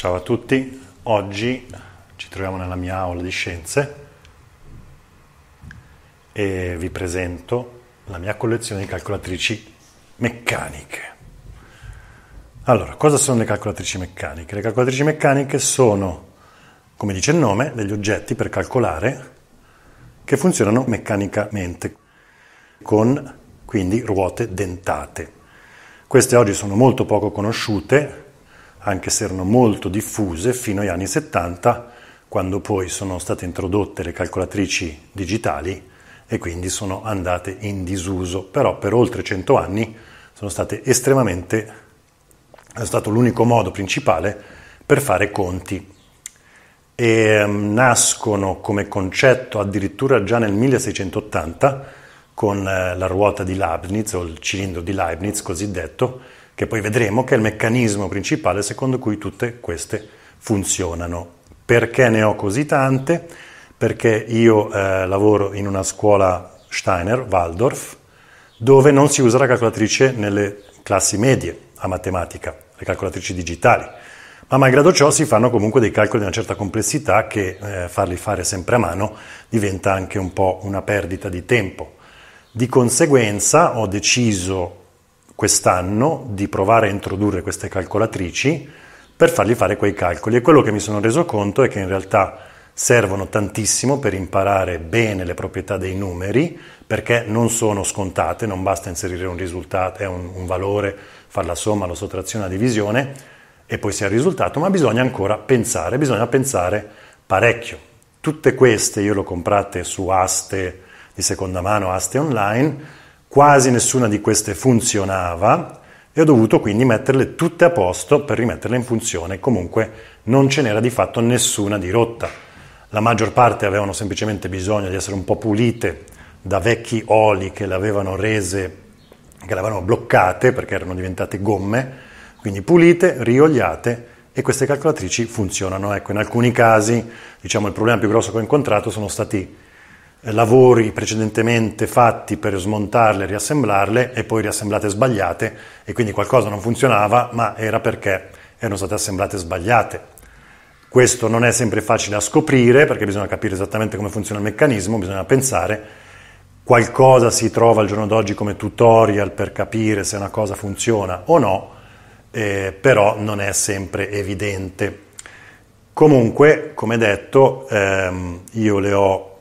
Ciao a tutti, oggi ci troviamo nella mia aula di scienze e vi presento la mia collezione di calcolatrici meccaniche. Allora, cosa sono le calcolatrici meccaniche? Le calcolatrici meccaniche sono, come dice il nome, degli oggetti per calcolare che funzionano meccanicamente, con quindi ruote dentate. Queste oggi sono molto poco conosciute anche se erano molto diffuse fino agli anni 70, quando poi sono state introdotte le calcolatrici digitali e quindi sono andate in disuso, però per oltre 100 anni sono state estremamente è stato l'unico modo principale per fare conti. E ehm, nascono come concetto addirittura già nel 1680 con eh, la ruota di Leibniz o il cilindro di Leibniz cosiddetto, che poi vedremo che è il meccanismo principale secondo cui tutte queste funzionano. Perché ne ho così tante? Perché io eh, lavoro in una scuola Steiner, Waldorf, dove non si usa la calcolatrice nelle classi medie a matematica, le calcolatrici digitali. Ma malgrado ciò si fanno comunque dei calcoli di una certa complessità che eh, farli fare sempre a mano diventa anche un po' una perdita di tempo. Di conseguenza ho deciso quest'anno di provare a introdurre queste calcolatrici per fargli fare quei calcoli e quello che mi sono reso conto è che in realtà servono tantissimo per imparare bene le proprietà dei numeri perché non sono scontate, non basta inserire un risultato, un, un valore, fare la somma, la sottrazione, la divisione e poi si ha il risultato, ma bisogna ancora pensare, bisogna pensare parecchio. Tutte queste io le ho comprate su aste di seconda mano, aste online, quasi nessuna di queste funzionava e ho dovuto quindi metterle tutte a posto per rimetterle in funzione, comunque non ce n'era di fatto nessuna di rotta. La maggior parte avevano semplicemente bisogno di essere un po' pulite da vecchi oli che le avevano rese, che le avevano bloccate perché erano diventate gomme, quindi pulite, riogliate e queste calcolatrici funzionano. Ecco, in alcuni casi, diciamo, il problema più grosso che ho incontrato sono stati eh, lavori precedentemente fatti per smontarle riassemblarle e poi riassemblate sbagliate e quindi qualcosa non funzionava ma era perché erano state assemblate sbagliate. Questo non è sempre facile da scoprire perché bisogna capire esattamente come funziona il meccanismo, bisogna pensare. Qualcosa si trova al giorno d'oggi come tutorial per capire se una cosa funziona o no, eh, però non è sempre evidente. Comunque, come detto, ehm, io le ho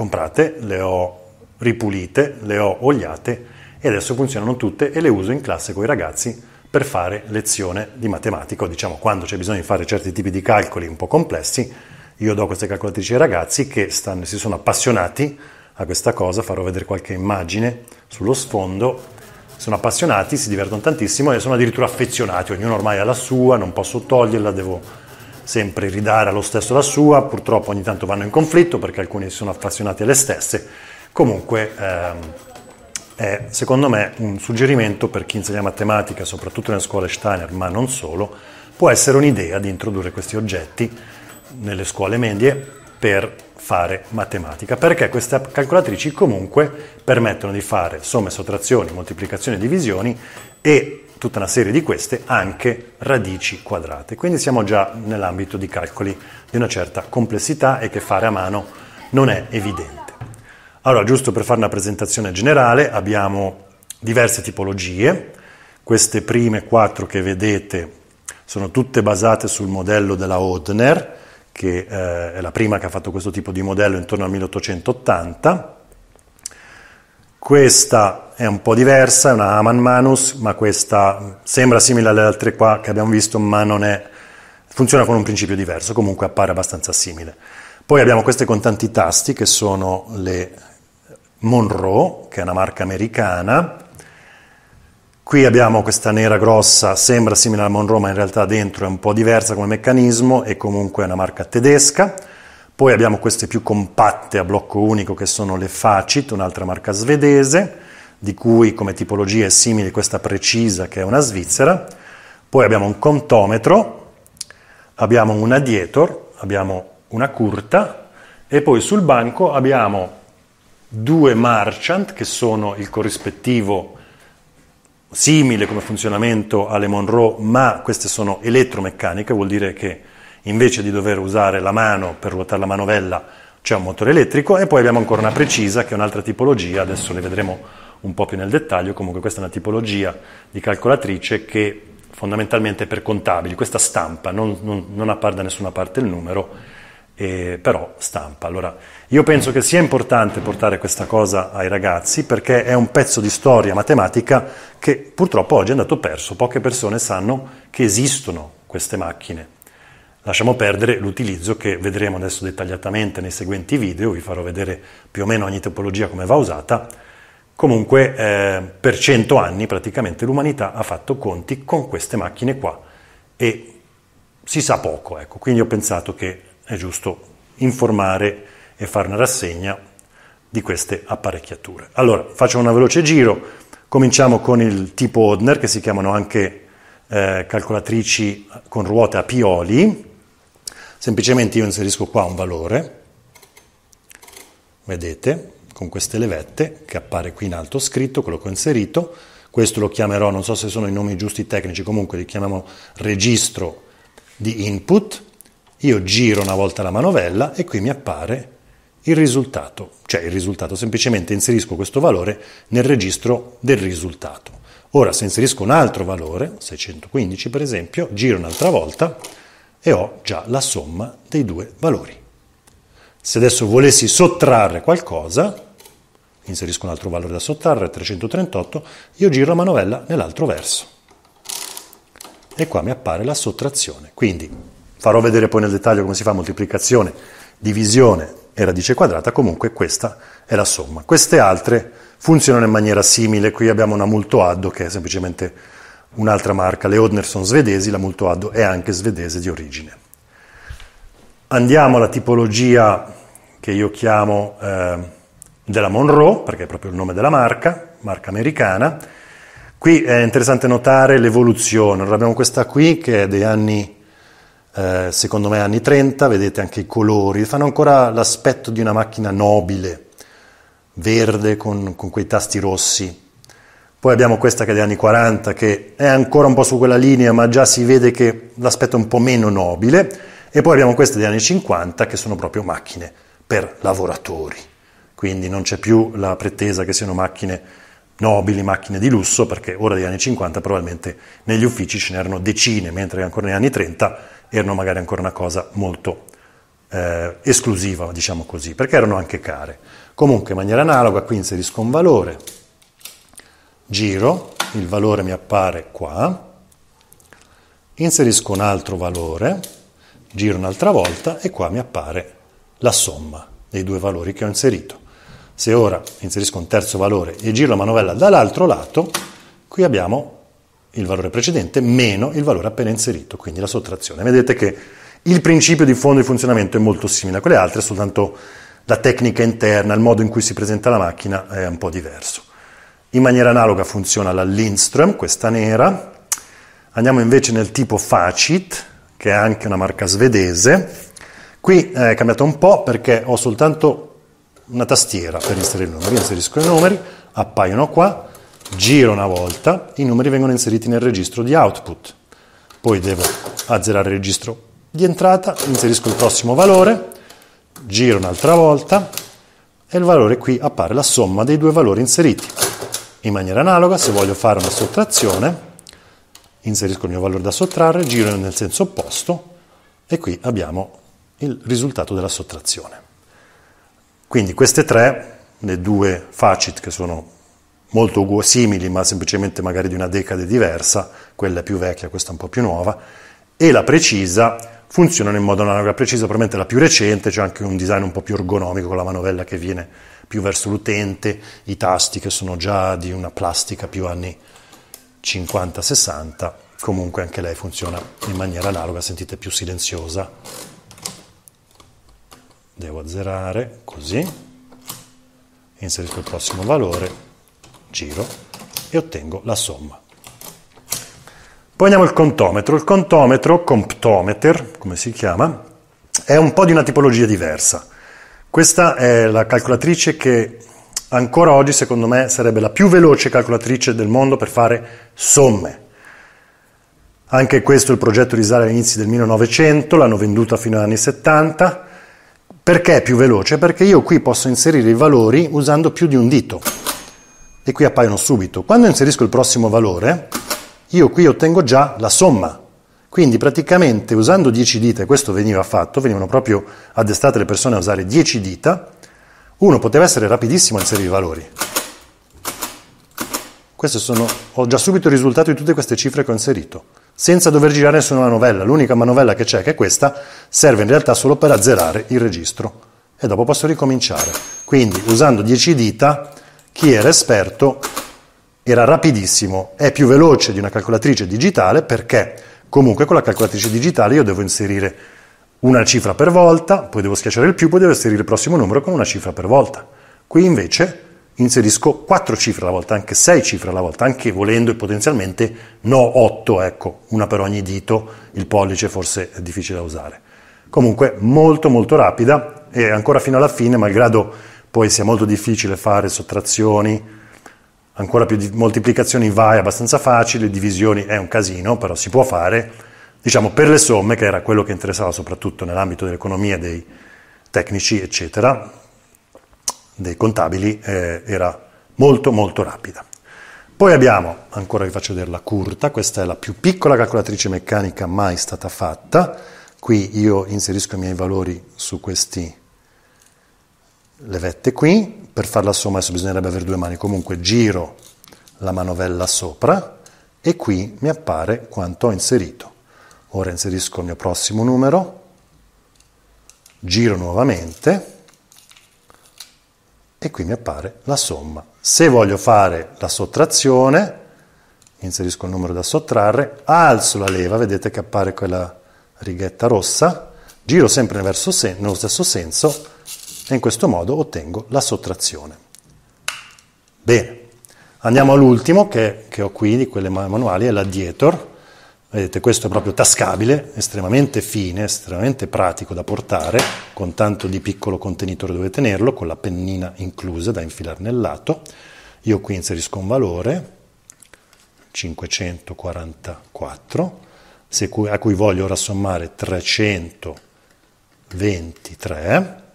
comprate, le ho ripulite, le ho oliate e adesso funzionano tutte e le uso in classe con i ragazzi per fare lezione di matematico, diciamo quando c'è bisogno di fare certi tipi di calcoli un po' complessi, io do queste calcolatrici ai ragazzi che stanno, si sono appassionati a questa cosa, farò vedere qualche immagine sullo sfondo, sono appassionati, si divertono tantissimo e sono addirittura affezionati, ognuno ormai ha la sua, non posso toglierla, devo sempre ridare allo stesso la sua, purtroppo ogni tanto vanno in conflitto perché alcuni si sono affezionati alle stesse, comunque ehm, è secondo me un suggerimento per chi insegna matematica, soprattutto nelle scuole Steiner, ma non solo, può essere un'idea di introdurre questi oggetti nelle scuole medie per fare matematica, perché queste calcolatrici comunque permettono di fare somme, sottrazioni, moltiplicazioni e divisioni e tutta una serie di queste anche radici quadrate. Quindi siamo già nell'ambito di calcoli di una certa complessità e che fare a mano non è evidente. Allora, giusto per fare una presentazione generale, abbiamo diverse tipologie. Queste prime quattro che vedete sono tutte basate sul modello della Hodner, che eh, è la prima che ha fatto questo tipo di modello intorno al 1880 questa è un po' diversa, è una Aman Manus, ma questa sembra simile alle altre qua che abbiamo visto, ma non è... funziona con un principio diverso, comunque appare abbastanza simile. Poi abbiamo queste con tanti tasti, che sono le Monroe, che è una marca americana, Qui abbiamo questa nera grossa, sembra simile alla Monroe, ma in realtà dentro è un po' diversa come meccanismo e comunque è una marca tedesca. Poi abbiamo queste più compatte a blocco unico che sono le Facit, un'altra marca svedese, di cui come tipologia è simile questa precisa che è una svizzera. Poi abbiamo un contometro, abbiamo una Dietor, abbiamo una Curta e poi sul banco abbiamo due Marchant che sono il corrispettivo simile come funzionamento alle Monroe, ma queste sono elettromeccaniche, vuol dire che invece di dover usare la mano per ruotare la manovella c'è un motore elettrico e poi abbiamo ancora una precisa che è un'altra tipologia, adesso le vedremo un po' più nel dettaglio, comunque questa è una tipologia di calcolatrice che fondamentalmente è per contabili, questa stampa, non, non, non appare da nessuna parte il numero, eh, però stampa. Allora, io penso che sia importante portare questa cosa ai ragazzi perché è un pezzo di storia matematica che purtroppo oggi è andato perso, poche persone sanno che esistono queste macchine. Lasciamo perdere l'utilizzo che vedremo adesso dettagliatamente nei seguenti video, vi farò vedere più o meno ogni tipologia come va usata. Comunque eh, per cento anni praticamente l'umanità ha fatto conti con queste macchine qua e si sa poco, ecco. quindi ho pensato che è giusto informare e fare una rassegna di queste apparecchiature. Allora, faccio un veloce giro, cominciamo con il tipo Odner che si chiamano anche eh, calcolatrici con ruote a pioli, Semplicemente io inserisco qua un valore, vedete, con queste levette che appare qui in alto scritto, quello che ho inserito, questo lo chiamerò, non so se sono i nomi giusti tecnici, comunque li chiamiamo registro di input, io giro una volta la manovella e qui mi appare il risultato, cioè il risultato, semplicemente inserisco questo valore nel registro del risultato. Ora se inserisco un altro valore, 615 per esempio, giro un'altra volta e ho già la somma dei due valori. Se adesso volessi sottrarre qualcosa, inserisco un altro valore da sottrarre, 338, io giro la manovella nell'altro verso. E qua mi appare la sottrazione. Quindi farò vedere poi nel dettaglio come si fa moltiplicazione, divisione e radice quadrata, comunque questa è la somma. Queste altre funzionano in maniera simile, qui abbiamo una multo addo che è semplicemente Un'altra marca, le Odnerson svedesi, la Multoaddo è anche svedese di origine. Andiamo alla tipologia che io chiamo eh, della Monroe, perché è proprio il nome della marca, marca americana. Qui è interessante notare l'evoluzione. Allora abbiamo questa qui che è degli anni eh, secondo me anni 30, vedete anche i colori, fanno ancora l'aspetto di una macchina nobile, verde con, con quei tasti rossi. Poi abbiamo questa che è degli anni 40, che è ancora un po' su quella linea, ma già si vede che l'aspetto è un po' meno nobile. E poi abbiamo queste degli anni 50, che sono proprio macchine per lavoratori. Quindi non c'è più la pretesa che siano macchine nobili, macchine di lusso, perché ora degli anni 50 probabilmente negli uffici ce n'erano decine, mentre ancora negli anni 30 erano magari ancora una cosa molto eh, esclusiva, diciamo così, perché erano anche care. Comunque in maniera analoga qui inserisco un valore, giro, il valore mi appare qua, inserisco un altro valore, giro un'altra volta e qua mi appare la somma dei due valori che ho inserito. Se ora inserisco un terzo valore e giro la manovella dall'altro lato, qui abbiamo il valore precedente meno il valore appena inserito, quindi la sottrazione. Vedete che il principio di fondo di funzionamento è molto simile a quelle altre, soltanto la tecnica interna, il modo in cui si presenta la macchina è un po' diverso. In maniera analoga funziona la Lindström, questa nera. Andiamo invece nel tipo Facit, che è anche una marca svedese. Qui eh, è cambiato un po' perché ho soltanto una tastiera per inserire i numeri. Inserisco i numeri, appaiono qua, giro una volta, i numeri vengono inseriti nel registro di output. Poi devo azzerare il registro di entrata, inserisco il prossimo valore, giro un'altra volta e il valore qui appare la somma dei due valori inseriti. In maniera analoga, se voglio fare una sottrazione, inserisco il mio valore da sottrarre, giro nel senso opposto e qui abbiamo il risultato della sottrazione. Quindi queste tre, le due facit che sono molto simili ma semplicemente magari di una decade diversa, quella più vecchia, questa un po' più nuova, e la precisa funzionano in modo analogo. La precisa probabilmente la più recente, c'è anche un design un po' più ergonomico con la manovella che viene più verso l'utente, i tasti che sono già di una plastica più anni 50-60, comunque anche lei funziona in maniera analoga, sentite più silenziosa. Devo azzerare, così, inserisco il prossimo valore, giro e ottengo la somma. Poi andiamo al contometro. Il contometro, comptometer, come si chiama, è un po' di una tipologia diversa. Questa è la calcolatrice che ancora oggi, secondo me, sarebbe la più veloce calcolatrice del mondo per fare somme. Anche questo è il progetto risale agli inizi del 1900, l'hanno venduta fino agli anni 70. Perché è più veloce? Perché io qui posso inserire i valori usando più di un dito e qui appaiono subito. Quando inserisco il prossimo valore, io qui ottengo già la somma. Quindi praticamente usando 10 dita, e questo veniva fatto, venivano proprio addestrate le persone a usare 10 dita, uno poteva essere rapidissimo a inserire i valori. Sono, ho già subito il risultato di tutte queste cifre che ho inserito, senza dover girare nessuna manovella. L'unica manovella che c'è, che è questa, serve in realtà solo per azzerare il registro. E dopo posso ricominciare. Quindi usando 10 dita, chi era esperto era rapidissimo, è più veloce di una calcolatrice digitale perché comunque con la calcolatrice digitale io devo inserire una cifra per volta, poi devo schiacciare il più, poi devo inserire il prossimo numero con una cifra per volta. Qui invece inserisco quattro cifre alla volta, anche sei cifre alla volta, anche volendo e potenzialmente no otto, ecco, una per ogni dito, il pollice forse è difficile da usare. Comunque molto molto rapida e ancora fino alla fine, malgrado poi sia molto difficile fare sottrazioni, ancora più di moltiplicazioni è abbastanza facile, divisioni è un casino, però si può fare, diciamo per le somme, che era quello che interessava soprattutto nell'ambito dell'economia dei tecnici, eccetera, dei contabili, eh, era molto molto rapida. Poi abbiamo, ancora vi faccio vedere la curta, questa è la più piccola calcolatrice meccanica mai stata fatta, qui io inserisco i miei valori su questi le vette qui, per fare la somma adesso bisognerebbe avere due mani, comunque giro la manovella sopra e qui mi appare quanto ho inserito. Ora inserisco il mio prossimo numero, giro nuovamente e qui mi appare la somma. Se voglio fare la sottrazione, inserisco il numero da sottrarre, alzo la leva, vedete che appare quella righetta rossa, giro sempre verso sen- nello stesso senso e in questo modo ottengo la sottrazione. Bene, andiamo all'ultimo che, che ho qui di quelle manuali, è l'addiator. Vedete, questo è proprio tascabile, estremamente fine, estremamente pratico da portare, con tanto di piccolo contenitore dove tenerlo, con la pennina inclusa da infilare nel lato. Io qui inserisco un valore, 544, a cui voglio ora sommare 323,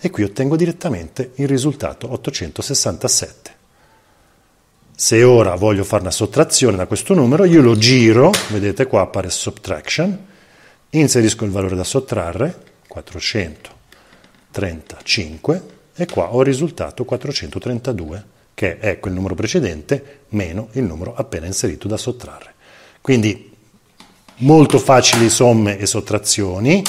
e qui ottengo direttamente il risultato 867. Se ora voglio fare una sottrazione da questo numero, io lo giro, vedete qua appare subtraction, inserisco il valore da sottrarre, 435, e qua ho il risultato 432, che è quel numero precedente meno il numero appena inserito da sottrarre. Quindi molto facili somme e sottrazioni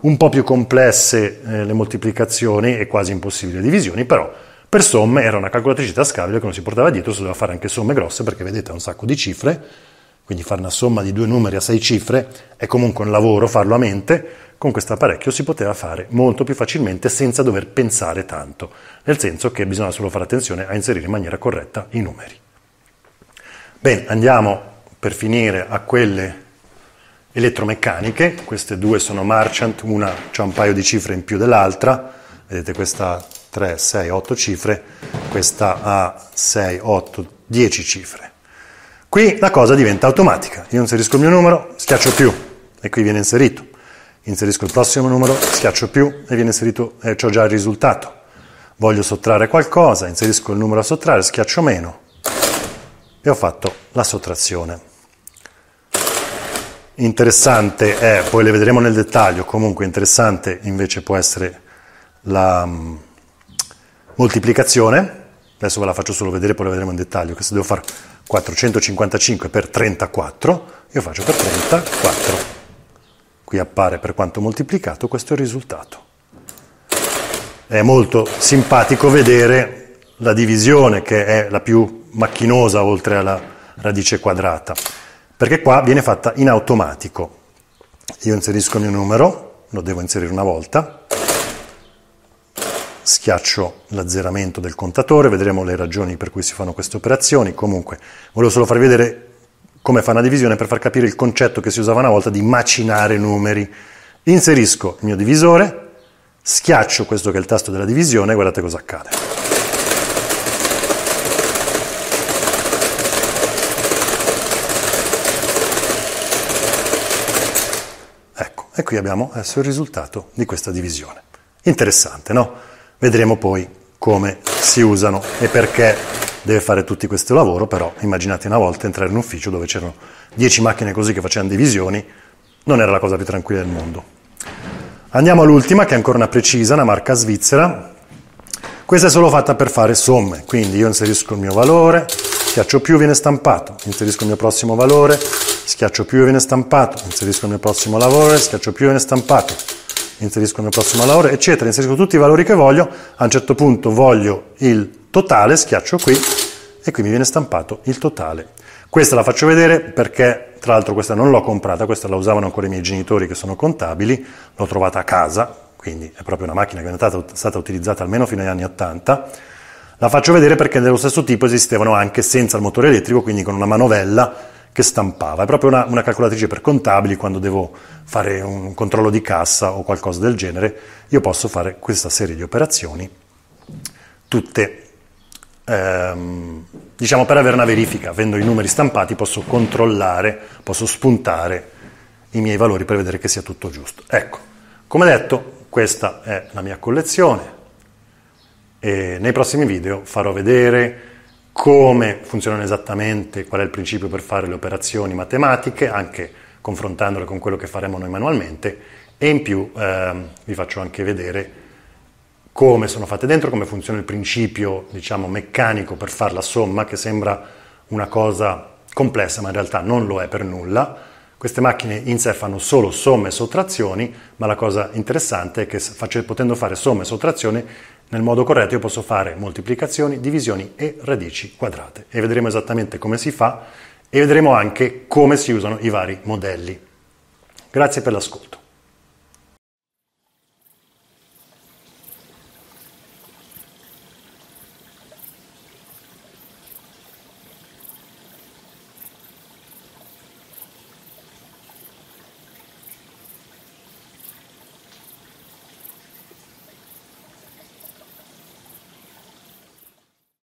un po' più complesse eh, le moltiplicazioni e quasi impossibili le divisioni, però per somme era una calcolatrice tascabile che non si portava dietro, si doveva fare anche somme grosse perché vedete ha un sacco di cifre, quindi fare una somma di due numeri a sei cifre è comunque un lavoro farlo a mente, con questo apparecchio si poteva fare molto più facilmente senza dover pensare tanto, nel senso che bisogna solo fare attenzione a inserire in maniera corretta i numeri. Bene, andiamo per finire a quelle elettromeccaniche, queste due sono Marchant, una ha un paio di cifre in più dell'altra, vedete questa ha 3, 6, 8 cifre, questa ha 6, 8, 10 cifre. Qui la cosa diventa automatica, io inserisco il mio numero, schiaccio più e qui viene inserito, inserisco il prossimo numero, schiaccio più e viene inserito, e ho già il risultato. Voglio sottrarre qualcosa, inserisco il numero a sottrarre, schiaccio meno e ho fatto la sottrazione. Interessante è, eh, poi le vedremo nel dettaglio, comunque interessante invece può essere la mm, moltiplicazione, adesso ve la faccio solo vedere, poi la vedremo in dettaglio, che se devo fare 455 per 34, io faccio per 34, qui appare per quanto moltiplicato, questo è il risultato. È molto simpatico vedere la divisione che è la più macchinosa oltre alla radice quadrata perché qua viene fatta in automatico. Io inserisco il mio numero, lo devo inserire una volta, schiaccio l'azzeramento del contatore, vedremo le ragioni per cui si fanno queste operazioni, comunque volevo solo farvi vedere come fa una divisione per far capire il concetto che si usava una volta di macinare numeri. Inserisco il mio divisore, schiaccio questo che è il tasto della divisione e guardate cosa accade. E qui abbiamo adesso il risultato di questa divisione. Interessante, no? Vedremo poi come si usano e perché deve fare tutto questo lavoro, però immaginate una volta entrare in un ufficio dove c'erano 10 macchine così che facevano divisioni, non era la cosa più tranquilla del mondo. Andiamo all'ultima, che è ancora una precisa, una marca svizzera. Questa è solo fatta per fare somme, quindi io inserisco il mio valore, schiaccio più, viene stampato, inserisco il mio prossimo valore, schiaccio più, viene stampato, inserisco il mio prossimo lavoro, schiaccio più, viene stampato, inserisco il mio prossimo lavoro, eccetera, inserisco tutti i valori che voglio, a un certo punto voglio il totale, schiaccio qui e qui mi viene stampato il totale. Questa la faccio vedere perché, tra l'altro, questa non l'ho comprata, questa la usavano ancora i miei genitori che sono contabili, l'ho trovata a casa, quindi è proprio una macchina che è stata utilizzata almeno fino agli anni 80 la faccio vedere perché dello stesso tipo esistevano anche senza il motore elettrico, quindi con una manovella che stampava. È proprio una, una calcolatrice per contabili, quando devo fare un controllo di cassa o qualcosa del genere, io posso fare questa serie di operazioni, tutte, ehm, diciamo per avere una verifica, avendo i numeri stampati posso controllare, posso spuntare i miei valori per vedere che sia tutto giusto. Ecco, come detto, questa è la mia collezione, e nei prossimi video farò vedere come funzionano esattamente, qual è il principio per fare le operazioni matematiche, anche confrontandole con quello che faremo noi manualmente e in più eh, vi faccio anche vedere come sono fatte dentro, come funziona il principio diciamo meccanico per fare la somma che sembra una cosa complessa ma in realtà non lo è per nulla. Queste macchine in sé fanno solo somme e sottrazioni, ma la cosa interessante è che potendo fare somme e sottrazioni nel modo corretto io posso fare moltiplicazioni, divisioni e radici quadrate e vedremo esattamente come si fa e vedremo anche come si usano i vari modelli. Grazie per l'ascolto.